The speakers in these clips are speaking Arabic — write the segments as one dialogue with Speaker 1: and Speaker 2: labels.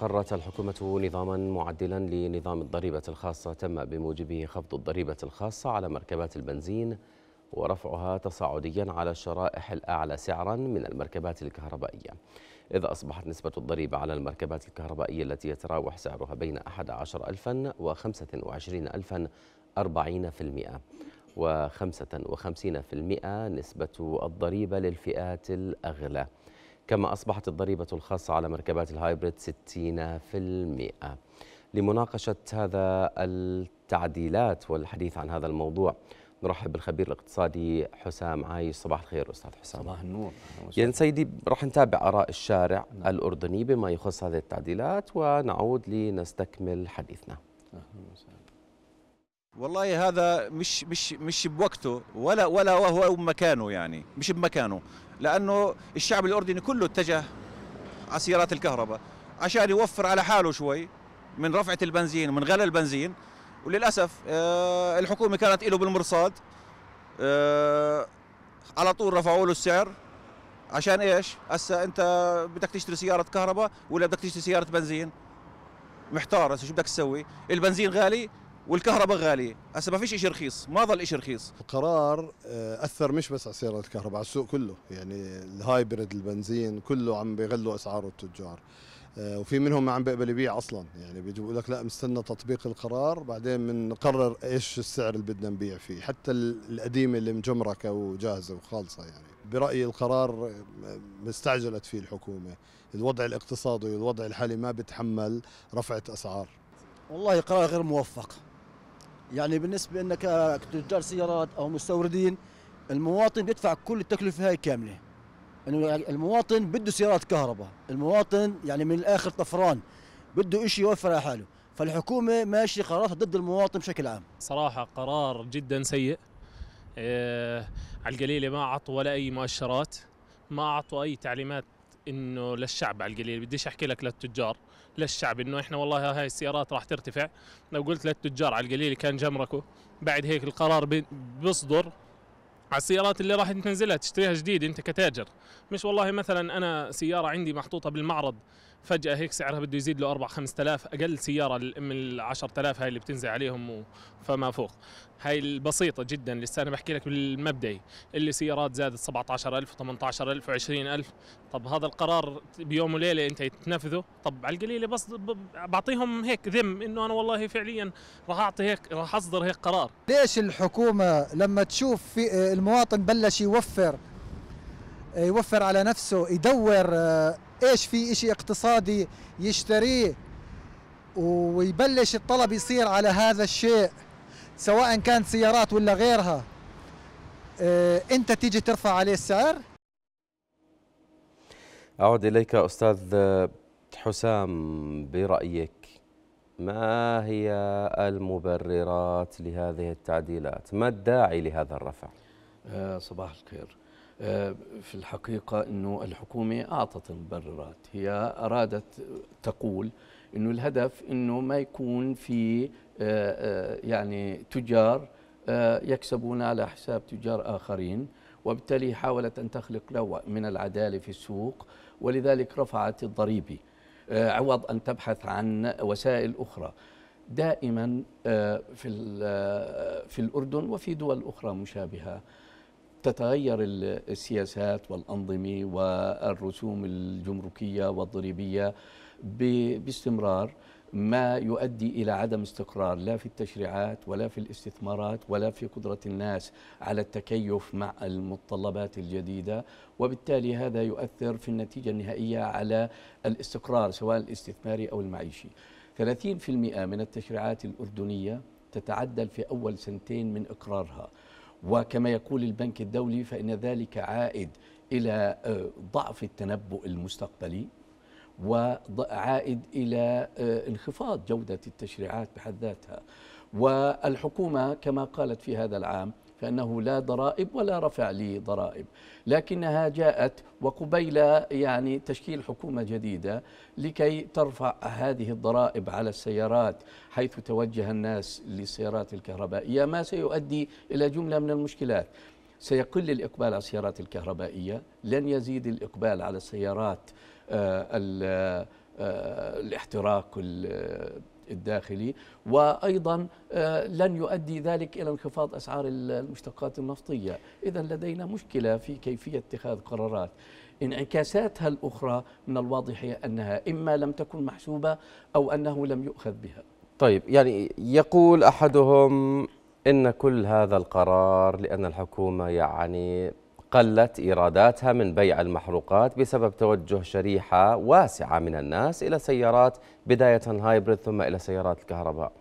Speaker 1: قررت الحكومة نظاما معدلا لنظام الضريبة الخاصة تم بموجبه خفض الضريبة الخاصة على مركبات البنزين ورفعها تصاعديا على الشرائح الأعلى سعرا من المركبات الكهربائية إذ أصبحت نسبة الضريبة على المركبات الكهربائية التي يتراوح سعرها بين 11000 و المئة و 55% نسبة الضريبة للفئات الأغلى كما أصبحت الضريبة الخاصة على مركبات الهايبريد 60% لمناقشة هذا التعديلات والحديث عن هذا الموضوع نرحب بالخبير الاقتصادي حسام عايش صباح الخير استاذ حسام صباح النور يعني سيدي راح نتابع اراء الشارع نعم. الاردني بما يخص هذه التعديلات ونعود لنستكمل حديثنا أهلا وسهلا. والله هذا مش مش مش بوقته ولا ولا وهو بمكانه يعني مش بمكانه لانه الشعب الاردني كله اتجه على سيارات الكهرباء عشان يوفر على حاله شوي من رفعه البنزين ومن غلى البنزين وللاسف آه، الحكومه كانت له بالمرصاد آه، على طول رفعوا له السعر عشان ايش؟ هسا انت بدك تشتري سياره كهرباء ولا بدك تشتري سياره بنزين؟ محتار شو بدك تسوي؟ البنزين غالي والكهرباء غاليه هسه
Speaker 2: ما فيش شيء رخيص ما ظل شيء رخيص القرار آه، اثر مش بس على سعر الكهرباء على السوق كله يعني الهايبرد البنزين كله عم بيغلوا اسعاره التجار آه، وفي منهم ما عم بيقبل يبيع اصلا يعني بيجي بيقول لك لا مستنى تطبيق القرار بعدين بنقرر ايش السعر اللي بدنا نبيع فيه حتى القديمه اللي مجمركه وجاهزه وخالصه يعني برايي القرار مستعجلت آه، فيه الحكومه الوضع الاقتصادي والوضع الحالي ما بتحمل رفعه اسعار والله قرار غير موفق يعني بالنسبه انك تجار سيارات او مستوردين المواطن بيدفع كل التكلفه هاي كامله انه يعني المواطن بده سيارات كهرباء المواطن يعني من الاخر طفران بده إشي يوفر على حاله فالحكومه ماشيه قرارها ضد المواطن بشكل عام صراحه قرار جدا سيء إيه على القليله ما أعطوا ولا اي مؤشرات ما اعطوا اي تعليمات انه للشعب على القليلة بديش احكي لك للتجار للشعب انه احنا والله هاي السيارات راح ترتفع لو قلت للتجار على القليل كان جمركوا بعد هيك القرار بيصدر على السيارات اللي راح تنزلها تشتريها جديد انت كتاجر مش والله مثلا انا سياره عندي محطوطه بالمعرض فجاه هيك سعرها بده يزيد له 4 5000 اقل سياره من ال 10000 هاي اللي بتنزل عليهم فما فوق هاي البسيطه جدا لسه انا بحكي لك بالمبدئي اللي سيارات زادت 17000 و18000 و20000 طب هذا القرار بيوم وليله انت تنفذه طب على القليله بس بعطيهم هيك ذم انه انا والله فعليا راح اعطي هيك راح اصدر هيك قرار
Speaker 1: ليش الحكومه لما تشوف في المواطن بلش يوفر آه، يوفر على نفسه يدور آه، ايش في شيء اقتصادي يشتريه ويبلش الطلب يصير على هذا الشيء سواء كانت سيارات ولا غيرها آه، انت تيجي ترفع عليه السعر اعود اليك استاذ حسام برايك ما هي المبررات لهذه
Speaker 2: التعديلات ما الداعي لهذا الرفع صباح الخير آه، في الحقيقة أنه الحكومة أعطت المبررات هي أرادت تقول أنه الهدف أنه ما يكون في آه، آه، يعني تجار يكسبون على حساب تجار آخرين وبالتالي حاولت أن تخلق نوع من العدالة في السوق ولذلك رفعت الضريبة عوض أن تبحث عن وسائل أخرى دائما في في الأردن وفي دول أخرى مشابهة تتغير السياسات والأنظمة والرسوم الجمركية والضريبية باستمرار ما يؤدي إلى عدم استقرار لا في التشريعات ولا في الاستثمارات ولا في قدرة الناس على التكيف مع المتطلبات الجديدة وبالتالي هذا يؤثر في النتيجة النهائية على الاستقرار سواء الاستثماري أو المعيشي 30% من التشريعات الأردنية تتعدل في أول سنتين من إقرارها وكما يقول البنك الدولي فإن ذلك عائد إلى آه، ضعف التنبؤ المستقبلي وعائد إلى آه، انخفاض جودة التشريعات بحد ذاتها والحكومة كما قالت في هذا العام فانه لا ضرائب ولا رفع لضرائب لكنها جاءت وقبيل يعني تشكيل حكومه جديده لكي ترفع هذه الضرائب على السيارات حيث توجه الناس للسيارات الكهربائيه ما سيؤدي الى جمله من المشكلات سيقل الإقبال على السيارات الكهربائية لن يزيد الإقبال على السيارات آه، آه، الاحتراق الداخلي وأيضا آه، لن يؤدي ذلك إلى انخفاض أسعار المشتقات النفطية إذا لدينا مشكلة في كيفية اتخاذ قرارات انعكاساتها الأخرى من الواضح أنها إما لم تكن محسوبة أو أنه لم يؤخذ بها
Speaker 1: طيب يعني يقول أحدهم إن كل هذا القرار لأن الحكومة يعني قلت إيراداتها من بيع المحروقات بسبب توجه شريحة واسعة من الناس إلى سيارات بداية هايبرد ثم إلى سيارات الكهرباء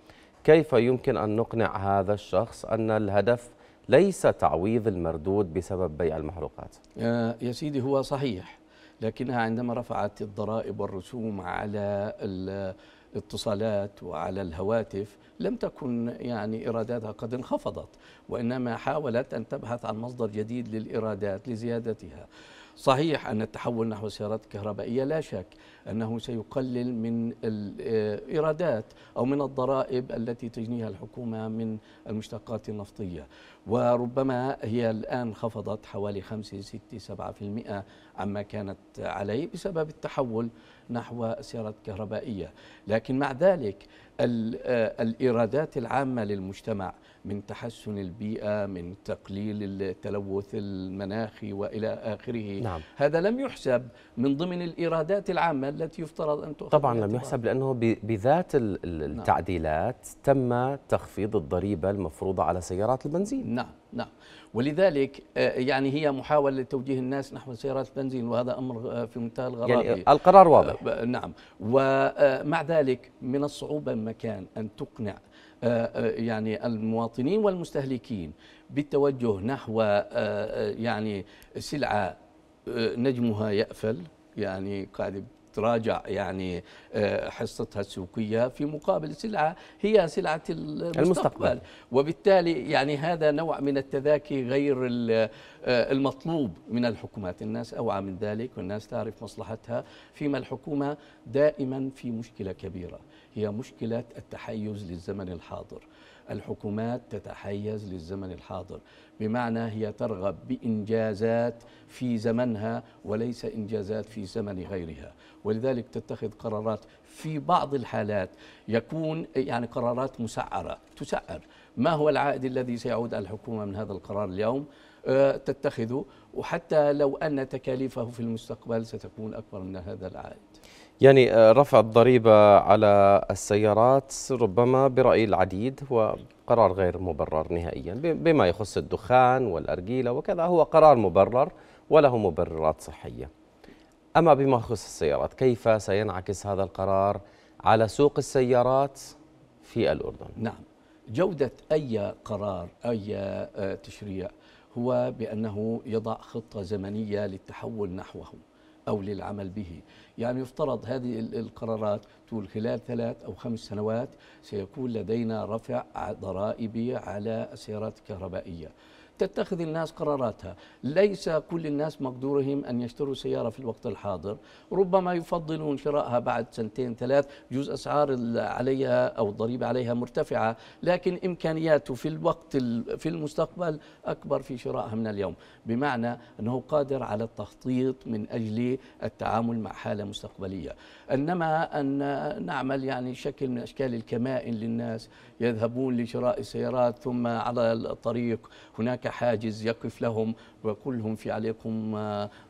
Speaker 1: كيف يمكن أن نقنع هذا الشخص أن الهدف ليس تعويض المردود بسبب بيع المحروقات
Speaker 2: يا سيدي هو صحيح لكنها عندما رفعت الضرائب والرسوم على الاتصالات وعلى الهواتف لم تكن يعني إيراداتها قد انخفضت وإنما حاولت أن تبحث عن مصدر جديد للإيرادات لزيادتها صحيح أن التحول نحو السيارات الكهربائية لا شك أنه سيقلل من الإيرادات أو من الضرائب التي تجنيها الحكومة من المشتقات النفطية وربما هي الآن خفضت حوالي 5 6 7% عما كانت عليه بسبب التحول نحو سيارات كهربائية لكن مع ذلك آه، الإيرادات العامة للمجتمع من تحسن البيئة من تقليل التلوث المناخي وإلى آخره نعم. هذا لم يحسب من ضمن الإيرادات العامة التي يفترض أن تؤخذ طبعا لم يحسب
Speaker 1: لأنه بذات نعم. التعديلات نعم. تم تخفيض الضريبة المفروضة على سيارات البنزين نعم
Speaker 2: نعم ولذلك آه، يعني هي محاولة لتوجيه الناس نحو سيارات البنزين وهذا أمر آه، في منتهى الغرابة يعني القرار واضح نعم ومع ذلك من الصعوبة ما المكان أن تقنع آه، آه، يعني المواطنين والمستهلكين بالتوجه نحو آه، يعني سلعة نجمها يأفل يعني قاعد تراجع يعني حصتها السوقية في مقابل سلعة هي سلعة المستقبل, المستقبل. وبالتالي يعني هذا نوع من التذاكي غير المطلوب من الحكومات الناس أوعى من ذلك والناس تعرف مصلحتها فيما الحكومة دائما في مشكلة كبيرة هي مشكلة التحيز للزمن الحاضر الحكومات تتحيز للزمن الحاضر بمعنى هي ترغب بإنجازات في زمنها وليس إنجازات في زمن غيرها ولذلك تتخذ قرارات في بعض الحالات يكون يعني قرارات مسعرة تسعر ما هو العائد الذي سيعود على الحكومة من هذا القرار اليوم آه، تتخذه وحتى لو أن تكاليفه في المستقبل ستكون أكبر من هذا العائد
Speaker 1: يعني آه، رفع الضريبة على السيارات ربما برأي العديد هو قرار غير مبرر نهائيا بما يخص الدخان والأرجيلة وكذا هو قرار مبرر وله مبررات صحية أما بما يخص السيارات كيف سينعكس هذا القرار على سوق السيارات في الأردن
Speaker 2: نعم جودة أي قرار أي آه، تشريع هو بأنه يضع خطة زمنية للتحول نحوه أو للعمل به يعني يفترض هذه القرارات تقول خلال ثلاث أو خمس سنوات سيكون لدينا رفع ضرائبي على السيارات الكهربائية تتخذ الناس قراراتها ليس كل الناس مقدورهم أن يشتروا سيارة في الوقت الحاضر ربما يفضلون شراءها بعد سنتين ثلاث جزء أسعار عليها أو الضريبة عليها مرتفعة لكن إمكانياته في الوقت في المستقبل أكبر في شرائها من اليوم بمعنى أنه قادر على التخطيط من أجل التعامل مع حالة مستقبلية إنما أن نعمل يعني شكل من أشكال الكمائن للناس يذهبون لشراء السيارات ثم على الطريق هناك حاجز يقف لهم ويقول لهم في عليكم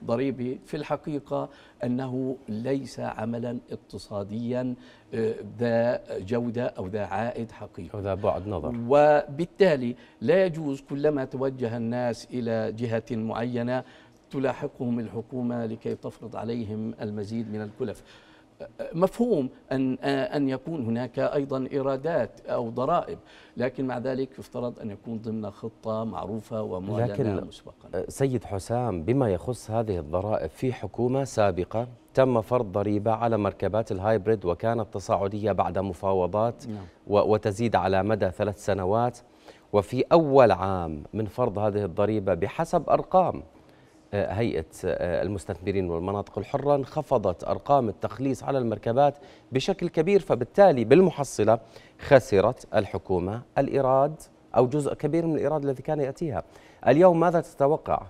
Speaker 2: ضريبة في الحقيقة أنه ليس عملا اقتصاديا آه، ذا جودة أو ذا عائد حقيقي أو ذا بعد نظر وبالتالي لا يجوز كلما توجه الناس إلى جهة معينة تلاحقهم الحكومة لكي تفرض عليهم المزيد من الكلف مفهوم أن أن يكون هناك أيضا إيرادات أو ضرائب لكن مع ذلك يفترض أن يكون ضمن خطة معروفة ومعلنة
Speaker 1: مسبقا سيد حسام بما يخص هذه الضرائب في حكومة سابقة تم فرض ضريبة على مركبات الهايبريد وكانت تصاعدية بعد مفاوضات نعم. وتزيد على مدى ثلاث سنوات وفي أول عام من فرض هذه الضريبة بحسب أرقام هيئة آه، المستثمرين والمناطق الحرة انخفضت أرقام التخليص على المركبات بشكل كبير فبالتالي بالمحصلة خسرت الحكومة الإيراد أو جزء كبير من الإيراد الذي كان يأتيها اليوم ماذا تتوقع؟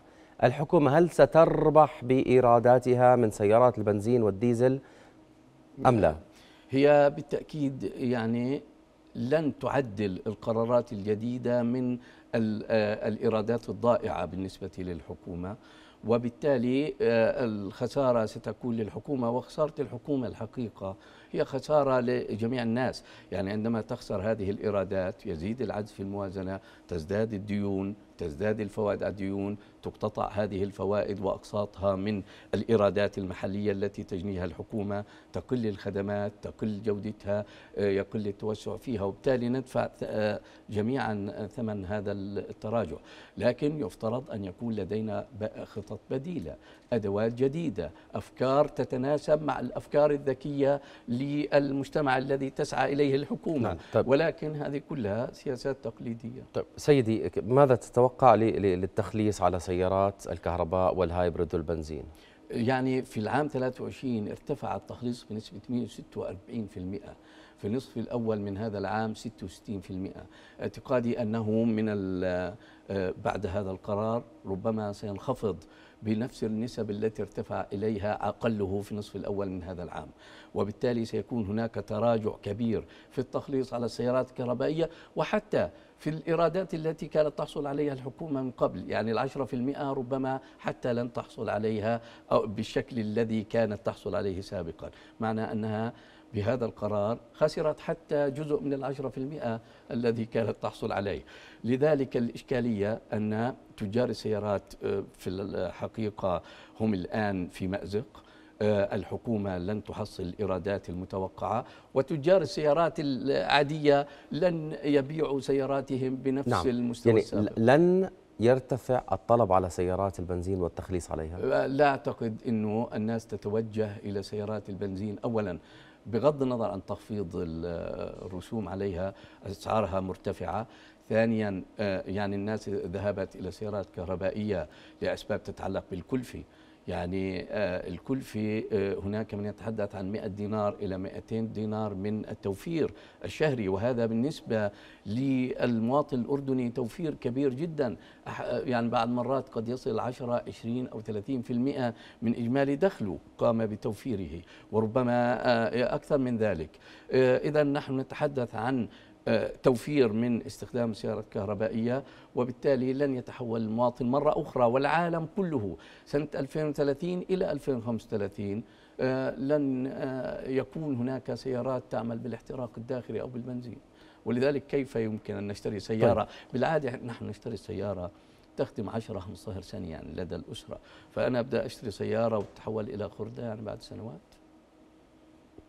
Speaker 1: الحكومة هل ستربح بإيراداتها من سيارات البنزين والديزل أم لا؟
Speaker 2: هي بالتأكيد يعني لن تعدل القرارات الجديدة من آه، الإيرادات الضائعة بالنسبة للحكومة وبالتالي آه، الخسارة ستكون للحكومة وخسارة الحكومة الحقيقة هي خسارة لجميع الناس يعني عندما تخسر هذه الإيرادات يزيد العجز في الموازنة تزداد الديون تزداد الفوائد على الديون تقتطع هذه الفوائد وأقساطها من الإيرادات المحلية التي تجنيها الحكومة تقل الخدمات تقل جودتها آه، يقل التوسع فيها وبالتالي ندفع جميعا ثمن هذا التراجع لكن يفترض أن يكون لدينا خطط بديلة أدوات جديدة أفكار تتناسب مع الأفكار الذكية للمجتمع الذي تسعى إليه الحكومة نعم. طيب. ولكن هذه كلها سياسات تقليدية طيب
Speaker 1: سيدي ماذا تتوقع للتخليص على سيارات الكهرباء والهايبريد والبنزين؟
Speaker 2: يعني في العام 23 ارتفع التخليص بنسبة 146% في النصف الأول من هذا العام 66% اعتقادي أنه من آه، بعد هذا القرار ربما سينخفض بنفس النسب التي ارتفع إليها أقله في النصف الأول من هذا العام وبالتالي سيكون هناك تراجع كبير في التخليص على السيارات الكهربائية وحتى في الإيرادات التي كانت تحصل عليها الحكومة من قبل يعني العشرة في المئة ربما حتى لن تحصل عليها أو بالشكل الذي كانت تحصل عليه سابقا معنى أنها بهذا القرار خسرت حتى جزء من العشرة في المئة الذي كانت تحصل عليه لذلك الإشكالية أن تجار السيارات آه، في الحقيقة هم الآن في مأزق آه، الحكومة لن تحصل الإيرادات المتوقعة وتجار السيارات العادية لن يبيعوا سياراتهم بنفس نعم. المستوى يعني السابق.
Speaker 1: لن يرتفع الطلب على سيارات البنزين والتخليص عليها؟
Speaker 2: آه، لا أعتقد أنه الناس تتوجه إلى سيارات البنزين أولا بغض النظر عن تخفيض الرسوم عليها أسعارها مرتفعة ثانيا آه، يعني الناس ذهبت إلى سيارات كهربائية لأسباب تتعلق بالكلفة يعني آه، الكلفة آه، هناك من يتحدث عن 100 دينار إلى 200 دينار من التوفير الشهري وهذا بالنسبة للمواطن الأردني توفير كبير جدا يعني بعض مرات قد يصل 10 20 أو 30% من إجمالي دخله قام بتوفيره وربما آه، أكثر من ذلك إذا نحن نتحدث عن آه، توفير من استخدام سيارة كهربائية وبالتالي لن يتحول المواطن مرة أخرى والعالم كله سنة 2030 إلى 2035 آه، لن آه، يكون هناك سيارات تعمل بالاحتراق الداخلي أو بالبنزين ولذلك كيف يمكن أن نشتري سيارة طيب. بالعادة نحن نشتري السيارة تخدم 10 15 سنه يعني لدى الاسره فانا ابدا اشتري سياره وتتحول الى خردة يعني بعد سنوات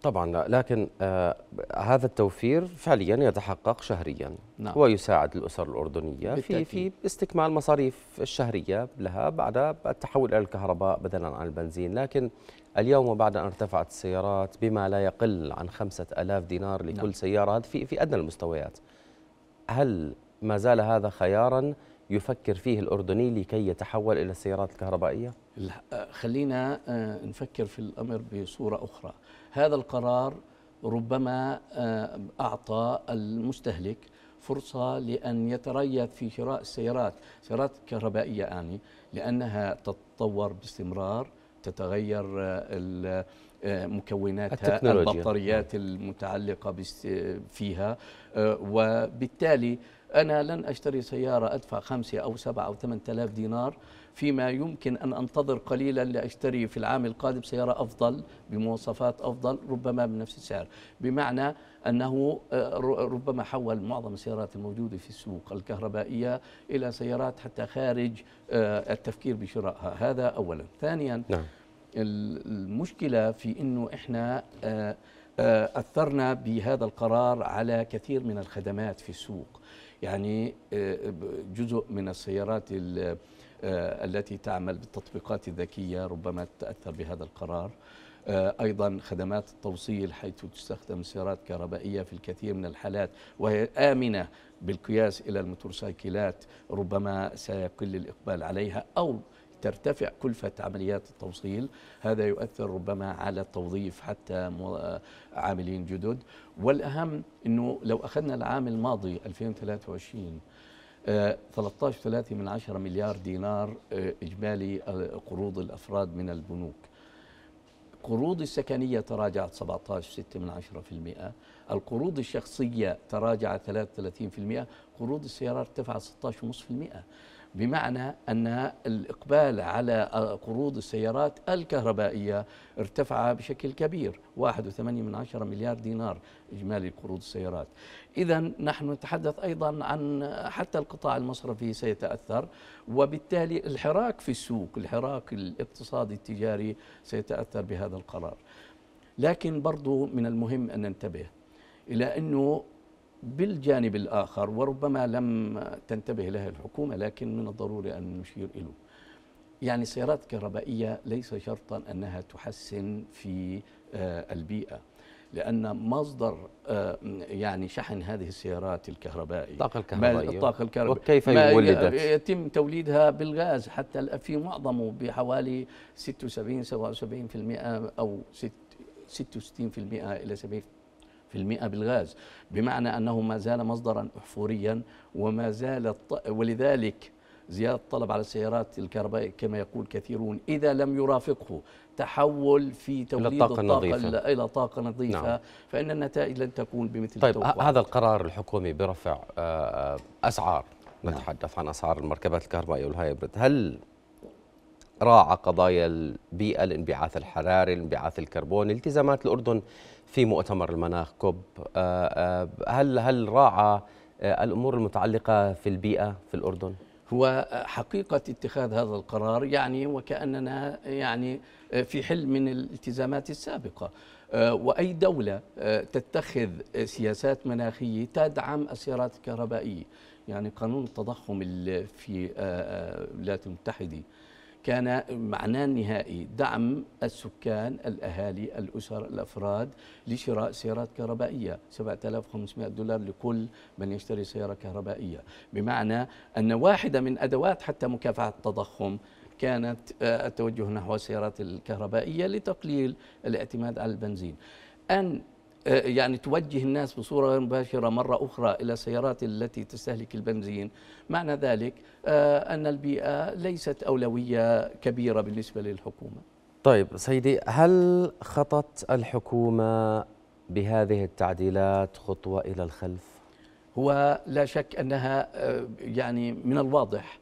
Speaker 1: طبعا لا لكن آه هذا التوفير فعليا يتحقق شهريا نعم. ويساعد الاسر الاردنيه في في استكمال مصاريف الشهريه لها بعد التحول الى الكهرباء بدلا عن البنزين لكن اليوم وبعد ان ارتفعت السيارات بما لا يقل عن 5000 دينار لكل نعم. سياره في في ادنى المستويات هل ما زال هذا خيارا يفكر فيه الاردني لكي يتحول الى السيارات الكهربائيه
Speaker 2: آه، خلينا آه، نفكر في الأمر بصورة أخرى هذا القرار ربما آه، أعطى المستهلك فرصة لأن يتريث في شراء السيارات سيارات كهربائية يعني لأنها تتطور باستمرار تتغير مكوناتها البطاريات المتعلقة فيها وبالتالي أنا لن أشتري سيارة أدفع خمسة أو سبعة أو ثمان آلاف دينار فيما يمكن أن أنتظر قليلا لأشتري في العام القادم سيارة أفضل بمواصفات أفضل ربما بنفس السعر بمعنى أنه آه، ربما حول معظم السيارات الموجودة في السوق الكهربائية إلى سيارات حتى خارج آه، التفكير بشرائها هذا أولا ثانيا نعم. المشكلة في أنه إحنا آه، أثرنا بهذا القرار على كثير من الخدمات في السوق يعني جزء من السيارات آه، التي تعمل بالتطبيقات الذكية ربما تتأثر بهذا القرار آه، أيضا خدمات التوصيل حيث تستخدم سيارات كهربائية في الكثير من الحالات وهي آمنة بالقياس إلى الموتورسيكلات ربما سيقل الإقبال عليها أو ترتفع كلفة عمليات التوصيل هذا يؤثر ربما على التوظيف حتى عاملين جدد والأهم أنه لو أخذنا العام الماضي 2023 13.3 آه، من 10 مليار دينار آه، إجمالي قروض الأفراد من البنوك القروض السكنية تراجعت 17.6 من 10% القروض الشخصية تراجعت 33% قروض السيارات ارتفعت 16.5% بمعنى أن الإقبال على قروض السيارات الكهربائية ارتفع بشكل كبير 1.8 من عشرة مليار دينار إجمالي قروض السيارات إذا نحن نتحدث أيضا عن حتى القطاع المصرفي سيتأثر وبالتالي الحراك في السوق الحراك الاقتصادي التجاري سيتأثر بهذا القرار لكن برضو من المهم أن ننتبه إلى أنه بالجانب الآخر وربما لم تنتبه لها الحكومة لكن من الضروري أن نشير إليه يعني سيارات كهربائية ليس شرطا أنها تحسن في آه، البيئة لأن مصدر آه، يعني شحن هذه السيارات الكهربائية الطاقة الكهربائية الطاقة الكهربائية وكيف يولدت يتم توليدها بالغاز حتى في معظمه بحوالي 76 77% أو 66% إلى 70 في المئة بالغاز بمعنى أنه ما زال مصدرا أحفوريا وما زال ولذلك زيادة الطلب على السيارات الكهربائية كما يقول كثيرون إذا لم يرافقه تحول في توليد إلى الطاقة النظيفة إلى طاقة نظيفة نعم. فإن النتائج لن تكون بمثل طيب هذا
Speaker 1: القرار الحكومي برفع آه، آه، أسعار نعم. نتحدث عن أسعار المركبات الكهربائية والهايبرد هل راعى قضايا البيئة الانبعاث الحراري الانبعاث الكربون التزامات الأردن في مؤتمر المناخ كوب آه، آه، هل هل راعى آه، الامور المتعلقه في البيئه
Speaker 2: في الاردن؟ هو حقيقة اتخاذ هذا القرار يعني وكأننا يعني في حل من الالتزامات السابقة وأي دولة تتخذ سياسات مناخية تدعم السيارات الكهربائية يعني قانون التضخم في الولايات المتحدة كان معناه النهائي دعم السكان الأهالي الأسر الأفراد لشراء سيارات كهربائية 7500 دولار لكل من يشتري سيارة كهربائية بمعنى أن واحدة من أدوات حتى مكافحة التضخم كانت آه، التوجه نحو السيارات الكهربائية لتقليل الاعتماد على البنزين أن آه، يعني توجه الناس بصورة غير مباشرة مرة أخرى إلى السيارات التي تستهلك البنزين معنى ذلك آه، أن البيئة ليست أولوية كبيرة بالنسبة للحكومة
Speaker 1: طيب سيدي هل خطت الحكومة بهذه
Speaker 2: التعديلات خطوة إلى الخلف؟ هو لا شك أنها آه، يعني من الواضح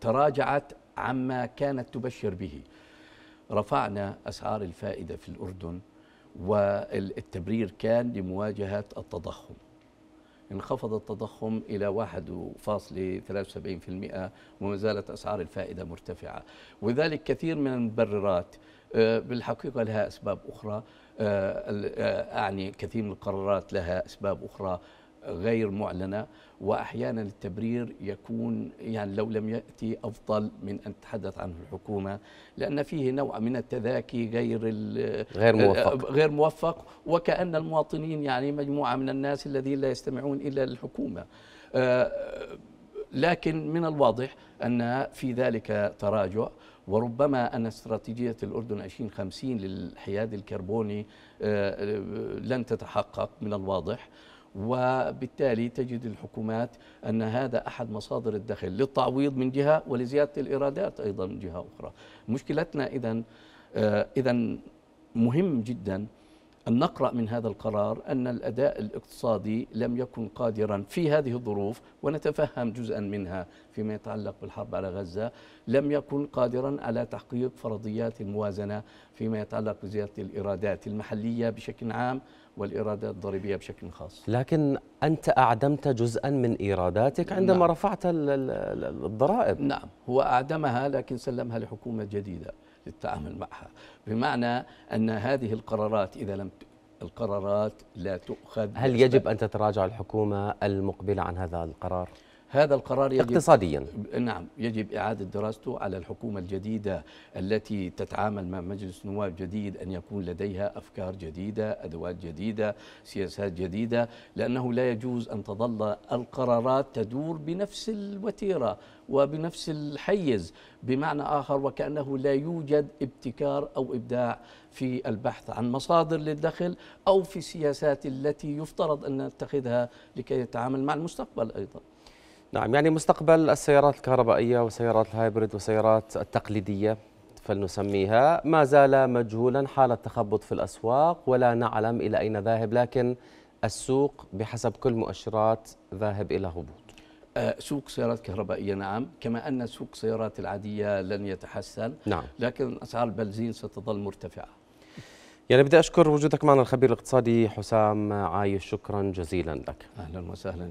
Speaker 2: تراجعت عما كانت تبشر به رفعنا أسعار الفائدة في الأردن والتبرير كان لمواجهة التضخم انخفض التضخم إلى 1.73% وما زالت أسعار الفائدة مرتفعة وذلك كثير من المبررات آه، بالحقيقة لها أسباب أخرى آه، آه، أعني كثير من القرارات لها أسباب أخرى غير معلنة وأحيانا التبرير يكون يعني لو لم يأتي أفضل من أن تتحدث عنه الحكومة لأن فيه نوع من التذاكي غير غير آه، موفق آه، غير موفق وكأن المواطنين يعني مجموعة من الناس الذين لا يستمعون إلى الحكومة آه، لكن من الواضح أن في ذلك تراجع وربما أن استراتيجية الأردن 2050 للحياد الكربوني لن تتحقق من الواضح وبالتالي تجد الحكومات أن هذا أحد مصادر الدخل للتعويض من جهة ولزيادة الإيرادات أيضا من جهة أخرى مشكلتنا إذا آه، إذا مهم جدا أن نقرأ من هذا القرار أن الأداء الاقتصادي لم يكن قادرا في هذه الظروف ونتفهم جزءا منها فيما يتعلق بالحرب على غزة لم يكن قادرا على تحقيق فرضيات الموازنة فيما يتعلق بزيادة الإيرادات المحلية بشكل عام والإيرادات الضريبية بشكل خاص
Speaker 1: لكن أنت أعدمت جزءا من إيراداتك عندما نعم. رفعت
Speaker 2: الضرائب نعم هو أعدمها لكن سلمها لحكومة جديدة للتعامل معها بمعنى أن هذه القرارات إذا لم القرارات لا تؤخذ هل يجب
Speaker 1: أن تتراجع الحكومة المقبلة عن هذا القرار؟
Speaker 2: هذا القرار يجب اقتصاديا نعم يجب إعادة دراسته على الحكومة الجديدة التي تتعامل مع مجلس نواب جديد أن يكون لديها أفكار جديدة أدوات جديدة سياسات جديدة لأنه لا يجوز أن تظل القرارات تدور بنفس الوتيرة وبنفس الحيز بمعنى آخر وكأنه لا يوجد ابتكار أو إبداع في البحث عن مصادر للدخل أو في السياسات التي يفترض أن نتخذها لكي نتعامل مع المستقبل أيضاً
Speaker 1: نعم يعني مستقبل السيارات الكهربائية وسيارات الهايبريد وسيارات التقليدية فلنسميها ما زال مجهولا حال التخبط في الأسواق ولا نعلم إلى أين ذاهب لكن السوق بحسب كل مؤشرات ذاهب إلى هبوط
Speaker 2: أه، سوق سيارات كهربائية نعم كما أن سوق السيارات العادية لن يتحسن نعم. لكن أسعار البنزين ستظل مرتفعة
Speaker 1: يعني بدي أشكر وجودك معنا الخبير الاقتصادي حسام عايش شكرا جزيلا لك أهلا وسهلا